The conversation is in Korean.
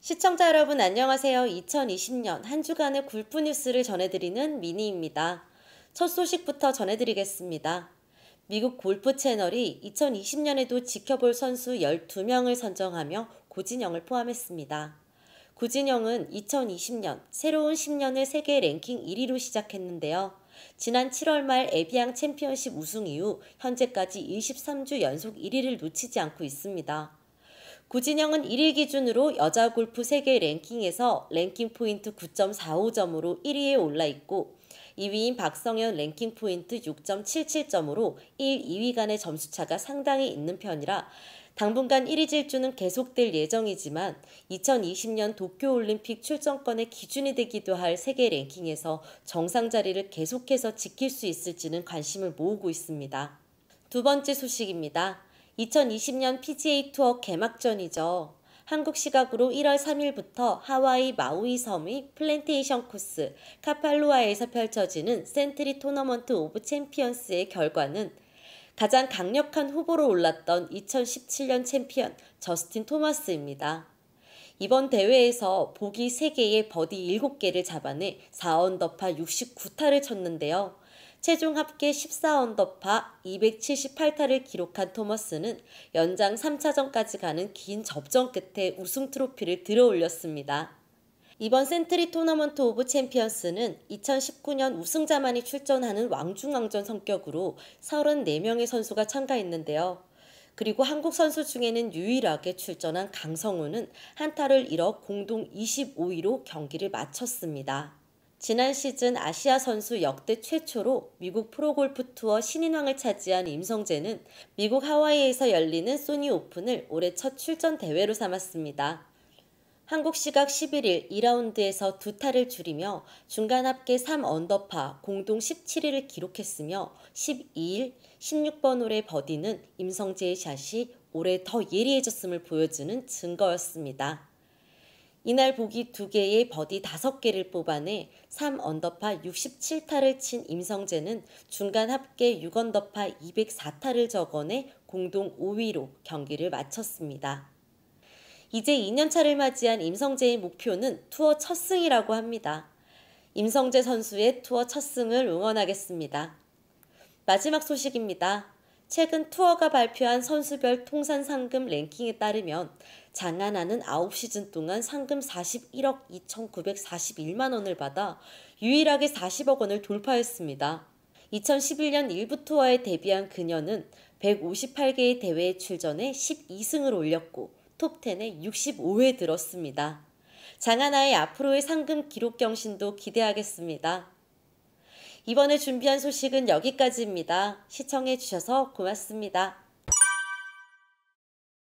시청자 여러분 안녕하세요. 2020년 한 주간의 굴프 뉴스를 전해드리는 미니입니다. 첫 소식부터 전해드리겠습니다. 미국 골프 채널이 2020년에도 지켜볼 선수 12명을 선정하며 고진영을 포함했습니다. 고진영은 2020년 새로운 10년을 세계 랭킹 1위로 시작했는데요. 지난 7월 말 에비앙 챔피언십 우승 이후 현재까지 23주 연속 1위를 놓치지 않고 있습니다. 구진영은 1위 기준으로 여자 골프 세계 랭킹에서 랭킹 포인트 9.45점으로 1위에 올라 있고 2위인 박성현 랭킹 포인트 6.77점으로 1, 2위 간의 점수차가 상당히 있는 편이라 당분간 1위 질주는 계속될 예정이지만 2020년 도쿄올림픽 출전권의 기준이 되기도 할 세계 랭킹에서 정상 자리를 계속해서 지킬 수 있을지는 관심을 모으고 있습니다. 두 번째 소식입니다. 2020년 PGA 투어 개막전이죠. 한국 시각으로 1월 3일부터 하와이 마우이 섬의 플랜테이션 코스 카팔루아에서 펼쳐지는 센트리 토너먼트 오브 챔피언스의 결과는 가장 강력한 후보로 올랐던 2017년 챔피언 저스틴 토마스입니다. 이번 대회에서 보기 3개의 버디 7개를 잡아내 4언더파 69타를 쳤는데요. 최종 합계 14언더파 278타를 기록한 토머스는 연장 3차전까지 가는 긴 접전 끝에 우승 트로피를 들어올렸습니다. 이번 센트리 토너먼트 오브 챔피언스는 2019년 우승자만이 출전하는 왕중왕전 성격으로 34명의 선수가 참가했는데요. 그리고 한국 선수 중에는 유일하게 출전한 강성우는 한타를 잃어 공동 25위로 경기를 마쳤습니다. 지난 시즌 아시아 선수 역대 최초로 미국 프로골프 투어 신인왕을 차지한 임성재는 미국 하와이에서 열리는 소니 오픈을 올해 첫 출전 대회로 삼았습니다. 한국 시각 11일 2라운드에서 두 타를 줄이며 중간 합계 3언더파 공동 17위를 기록했으며 12일 16번 홀의 버디는 임성재의 샷이 올해 더 예리해졌음을 보여주는 증거였습니다. 이날 보기 두개의 버디 다섯 개를 뽑아내 3언더파 67타를 친 임성재는 중간 합계 6언더파 204타를 적어내 공동 5위로 경기를 마쳤습니다. 이제 2년차를 맞이한 임성재의 목표는 투어 첫 승이라고 합니다. 임성재 선수의 투어 첫 승을 응원하겠습니다. 마지막 소식입니다. 최근 투어가 발표한 선수별 통산 상금 랭킹에 따르면 장하나는 9시즌 동안 상금 41억 2,941만 원을 받아 유일하게 40억 원을 돌파했습니다. 2011년 일부 투어에 데뷔한 그녀는 158개의 대회에 출전해 12승을 올렸고 톱10에 65회 들었습니다. 장하나의 앞으로의 상금 기록 경신도 기대하겠습니다. 이번에 준비한 소식은 여기까지입니다. 시청해주셔서 고맙습니다.